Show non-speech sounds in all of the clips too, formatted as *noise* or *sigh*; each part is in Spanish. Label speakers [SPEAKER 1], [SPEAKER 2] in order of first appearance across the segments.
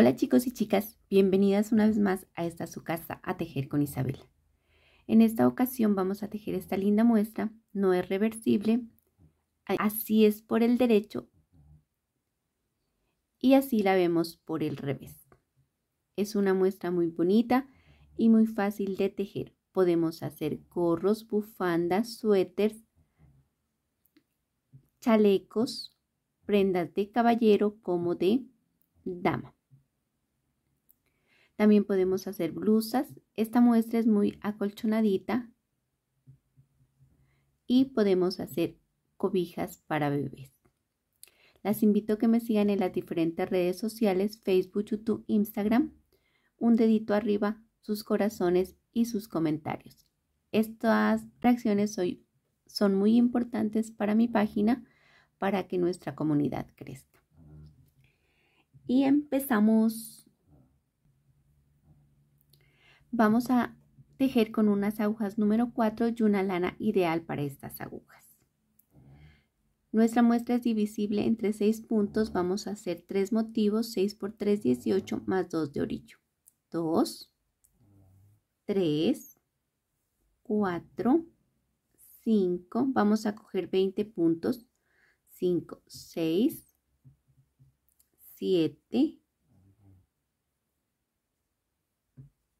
[SPEAKER 1] Hola chicos y chicas, bienvenidas una vez más a esta su casa a tejer con isabel En esta ocasión vamos a tejer esta linda muestra, no es reversible, así es por el derecho y así la vemos por el revés. Es una muestra muy bonita y muy fácil de tejer. Podemos hacer gorros, bufandas, suéteres, chalecos, prendas de caballero como de dama. También podemos hacer blusas. Esta muestra es muy acolchonadita. Y podemos hacer cobijas para bebés. Las invito a que me sigan en las diferentes redes sociales, Facebook, YouTube, Instagram. Un dedito arriba, sus corazones y sus comentarios. Estas reacciones son muy importantes para mi página para que nuestra comunidad crezca. Y empezamos Vamos a tejer con unas agujas número 4 y una lana ideal para estas agujas. Nuestra muestra es divisible entre 6 puntos, vamos a hacer 3 motivos, 6 por 3, 18, más 2 de orillo. 2, 3, 4, 5, vamos a coger 20 puntos, 5, 6, 7,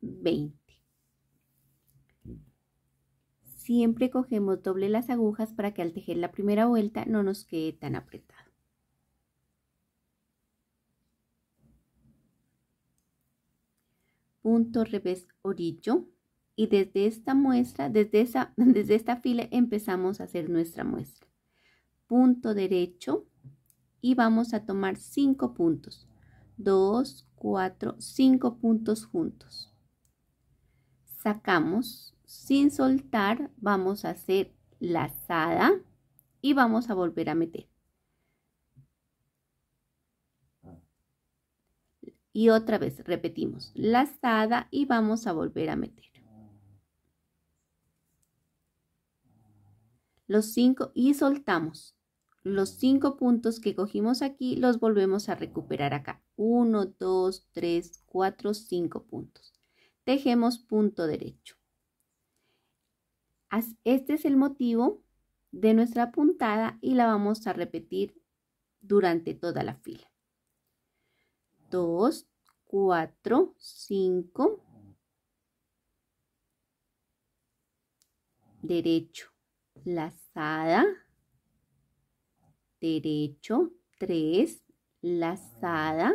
[SPEAKER 1] 20. Siempre cogemos doble las agujas para que al tejer la primera vuelta no nos quede tan apretado. punto revés orillo y desde esta muestra, desde, esa, *laughs* desde esta fila empezamos a hacer nuestra muestra. Punto derecho y vamos a tomar 5 puntos. 2, 4, 5 puntos juntos sacamos sin soltar, vamos a hacer lazada y vamos a volver a meter. Y otra vez repetimos, lazada y vamos a volver a meter. Los cinco y soltamos. Los cinco puntos que cogimos aquí los volvemos a recuperar acá. Uno, dos, tres, cuatro, cinco puntos tejemos punto derecho. Este es el motivo de nuestra puntada y la vamos a repetir durante toda la fila. 2, 4, 5, derecho, lazada, derecho, 3, lazada,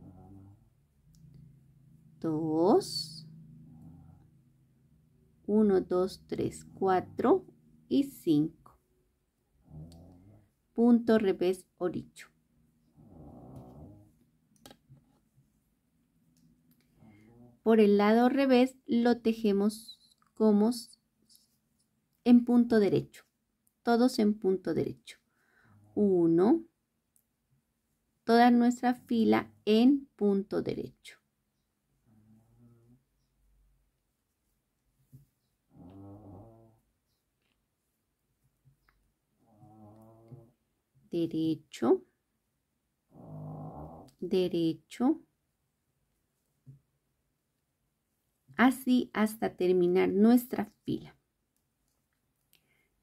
[SPEAKER 1] 2, 1, 2, 3, 4 y 5. Punto revés oricho. Por el lado revés lo tejemos como en punto derecho. Todos en punto derecho. 1. Toda nuestra fila en punto derecho. derecho, derecho, así hasta terminar nuestra fila.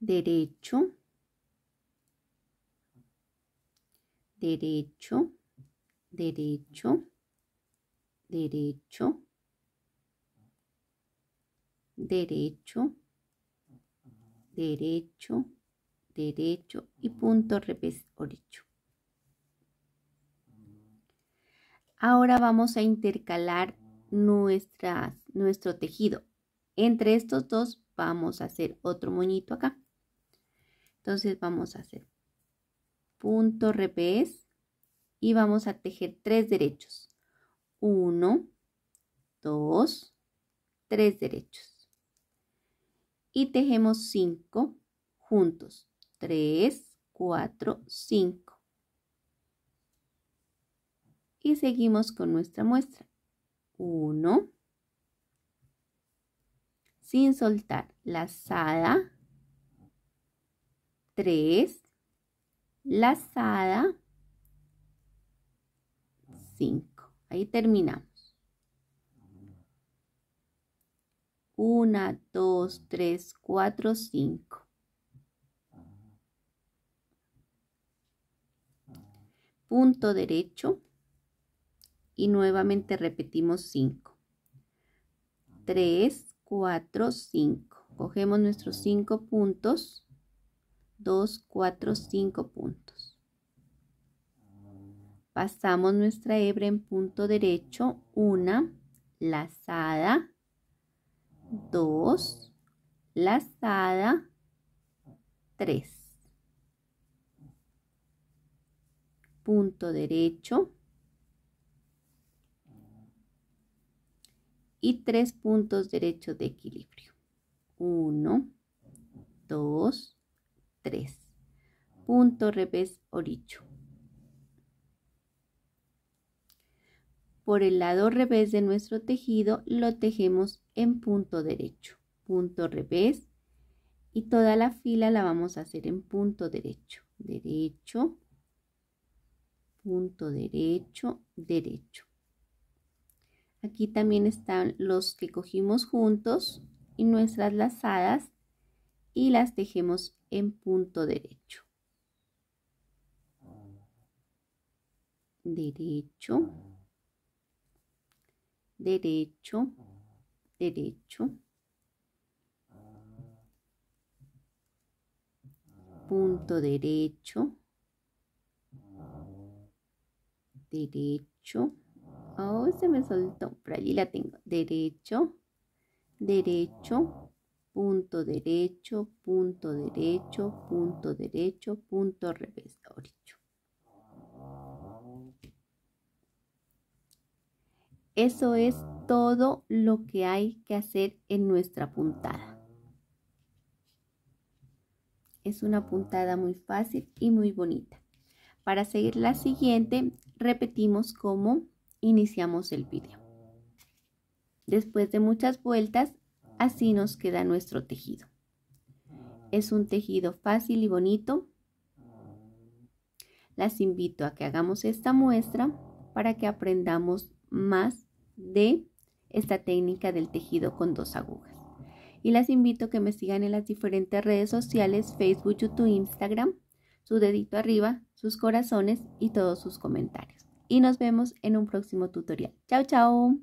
[SPEAKER 1] Derecho, derecho, derecho, derecho, derecho, derecho, derecho y punto revés derecho. Ahora vamos a intercalar nuestras, nuestro tejido. Entre estos dos vamos a hacer otro moñito acá. Entonces vamos a hacer punto revés y vamos a tejer tres derechos. Uno, dos, tres derechos. Y tejemos cinco juntos. 3, 4, 5. Y seguimos con nuestra muestra. 1. Sin soltar, lazada. 3. Lazada. 5. Ahí terminamos. 1, 2, 3, 4, 5. punto derecho y nuevamente repetimos 5. 3, 4, 5. Cogemos nuestros 5 puntos. 2, 4, 5 puntos. Pasamos nuestra hebra en punto derecho, 1, lazada, 2, lazada, 3. punto derecho y tres puntos derechos de equilibrio. 1, 2, 3. Punto revés oricho. Por el lado revés de nuestro tejido lo tejemos en punto derecho. Punto revés y toda la fila la vamos a hacer en punto derecho. Derecho, punto derecho, derecho. Aquí también están los que cogimos juntos y nuestras lazadas y las tejemos en punto derecho. Derecho, derecho, derecho. Punto derecho, derecho. Oh, se me soltó. Por allí la tengo. Derecho, derecho, punto derecho, punto derecho, punto derecho, punto revés Eso es todo lo que hay que hacer en nuestra puntada. Es una puntada muy fácil y muy bonita. Para seguir la siguiente repetimos cómo iniciamos el video. Después de muchas vueltas, así nos queda nuestro tejido. Es un tejido fácil y bonito. Las invito a que hagamos esta muestra para que aprendamos más de esta técnica del tejido con dos agujas. Y las invito a que me sigan en las diferentes redes sociales, Facebook, YouTube, Instagram, su dedito arriba, sus corazones y todos sus comentarios. Y nos vemos en un próximo tutorial. Chao, chao.